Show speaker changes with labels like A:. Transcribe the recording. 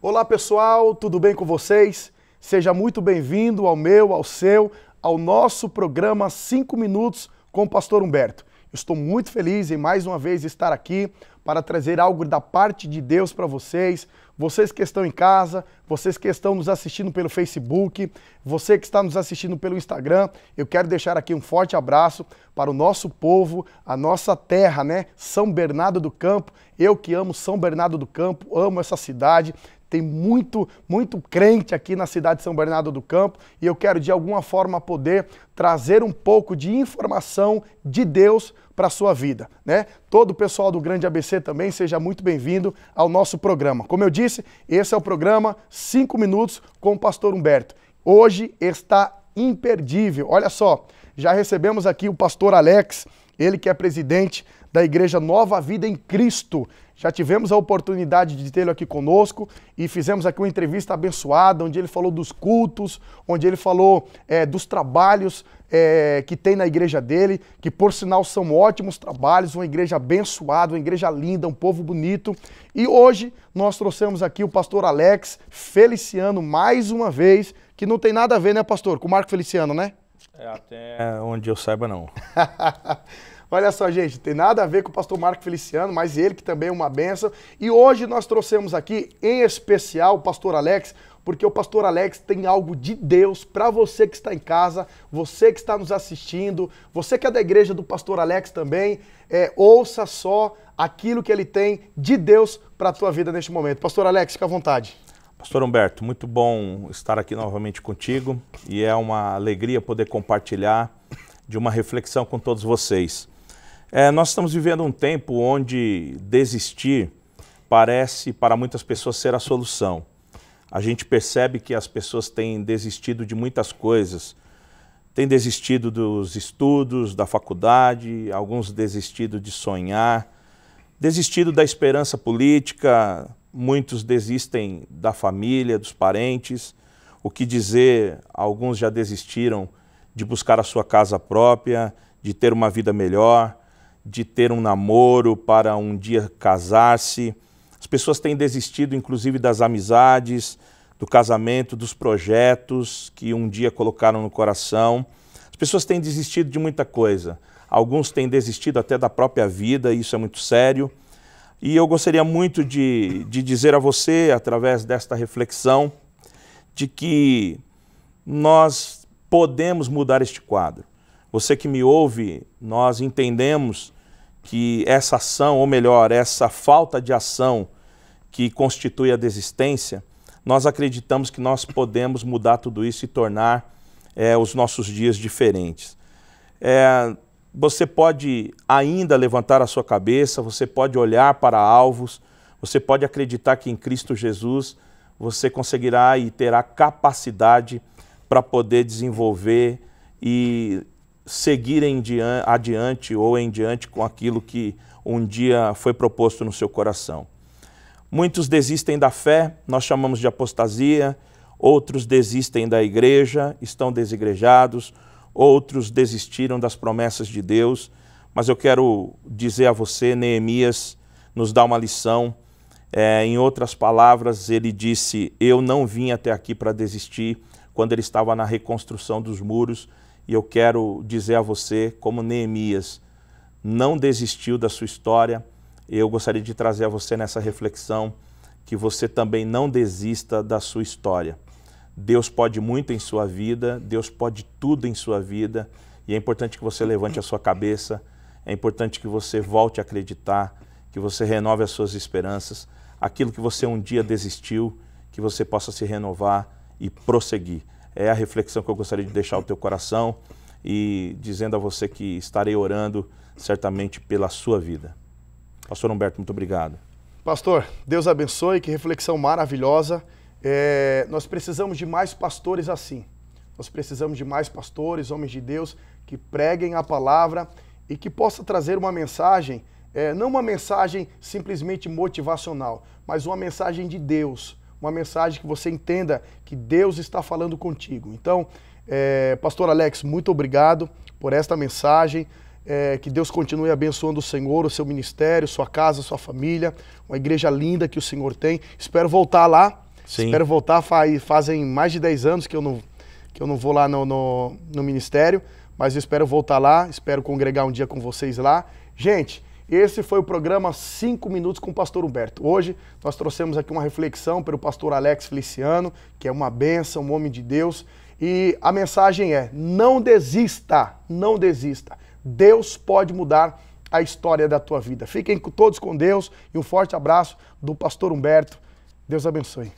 A: Olá pessoal, tudo bem com vocês? Seja muito bem-vindo ao meu, ao seu, ao nosso programa 5 Minutos com o Pastor Humberto. Estou muito feliz em mais uma vez estar aqui para trazer algo da parte de Deus para vocês. Vocês que estão em casa, vocês que estão nos assistindo pelo Facebook, você que está nos assistindo pelo Instagram, eu quero deixar aqui um forte abraço para o nosso povo, a nossa terra, né? São Bernardo do Campo. Eu que amo São Bernardo do Campo, amo essa cidade. Tem muito, muito crente aqui na cidade de São Bernardo do Campo e eu quero de alguma forma poder trazer um pouco de informação de Deus para a sua vida, né? Todo o pessoal do Grande ABC também seja muito bem-vindo ao nosso programa. Como eu disse, esse é o programa 5 minutos com o pastor Humberto. Hoje está imperdível. Olha só, já recebemos aqui o pastor Alex ele que é presidente da Igreja Nova Vida em Cristo. Já tivemos a oportunidade de tê-lo aqui conosco e fizemos aqui uma entrevista abençoada, onde ele falou dos cultos, onde ele falou é, dos trabalhos é, que tem na igreja dele, que por sinal são ótimos trabalhos, uma igreja abençoada, uma igreja linda, um povo bonito. E hoje nós trouxemos aqui o pastor Alex Feliciano mais uma vez, que não tem nada a ver, né, pastor, com o Marco Feliciano, né?
B: É, até é, onde eu saiba, não.
A: Olha só, gente, tem nada a ver com o pastor Marco Feliciano, mas ele que também é uma benção. E hoje nós trouxemos aqui, em especial, o pastor Alex, porque o pastor Alex tem algo de Deus para você que está em casa, você que está nos assistindo, você que é da igreja do pastor Alex também. É, ouça só aquilo que ele tem de Deus para a tua vida neste momento. Pastor Alex, fica à vontade.
B: Pastor Humberto, muito bom estar aqui novamente contigo e é uma alegria poder compartilhar de uma reflexão com todos vocês. É, nós estamos vivendo um tempo onde desistir parece para muitas pessoas ser a solução. A gente percebe que as pessoas têm desistido de muitas coisas. Têm desistido dos estudos, da faculdade, alguns desistido de sonhar, desistido da esperança política, muitos desistem da família, dos parentes, o que dizer, alguns já desistiram de buscar a sua casa própria, de ter uma vida melhor, de ter um namoro para um dia casar-se. As pessoas têm desistido, inclusive, das amizades, do casamento, dos projetos que um dia colocaram no coração. As pessoas têm desistido de muita coisa. Alguns têm desistido até da própria vida, e isso é muito sério. E eu gostaria muito de, de dizer a você, através desta reflexão, de que nós podemos mudar este quadro. Você que me ouve, nós entendemos que essa ação, ou melhor, essa falta de ação que constitui a desistência, nós acreditamos que nós podemos mudar tudo isso e tornar é, os nossos dias diferentes. É, você pode ainda levantar a sua cabeça, você pode olhar para alvos, você pode acreditar que em Cristo Jesus você conseguirá e terá capacidade para poder desenvolver e seguir em diante, adiante ou em diante com aquilo que um dia foi proposto no seu coração. Muitos desistem da fé, nós chamamos de apostasia, outros desistem da igreja, estão desigrejados, outros desistiram das promessas de Deus, mas eu quero dizer a você, Neemias nos dá uma lição. É, em outras palavras, ele disse: Eu não vim até aqui para desistir quando ele estava na reconstrução dos muros. E eu quero dizer a você, como Neemias não desistiu da sua história, eu gostaria de trazer a você nessa reflexão que você também não desista da sua história. Deus pode muito em sua vida, Deus pode tudo em sua vida, e é importante que você levante a sua cabeça, é importante que você volte a acreditar, que você renove as suas esperanças, aquilo que você um dia desistiu, que você possa se renovar e prosseguir. É a reflexão que eu gostaria de deixar ao teu coração e dizendo a você que estarei orando certamente pela sua vida. Pastor Humberto, muito obrigado.
A: Pastor, Deus abençoe, que reflexão maravilhosa. É, nós precisamos de mais pastores assim. Nós precisamos de mais pastores, homens de Deus, que preguem a palavra e que possa trazer uma mensagem, é, não uma mensagem simplesmente motivacional, mas uma mensagem de Deus, uma mensagem que você entenda que Deus está falando contigo. Então, é, Pastor Alex, muito obrigado por esta mensagem. É, que Deus continue abençoando o Senhor, o seu ministério, sua casa, sua família, uma igreja linda que o Senhor tem. Espero voltar lá Sim. Espero voltar, fazem mais de 10 anos que eu não, que eu não vou lá no, no, no ministério, mas eu espero voltar lá, espero congregar um dia com vocês lá. Gente, esse foi o programa 5 Minutos com o Pastor Humberto. Hoje nós trouxemos aqui uma reflexão pelo pastor Alex Feliciano, que é uma benção, um homem de Deus. E a mensagem é: não desista, não desista. Deus pode mudar a história da tua vida. Fiquem todos com Deus e um forte abraço do pastor Humberto. Deus abençoe.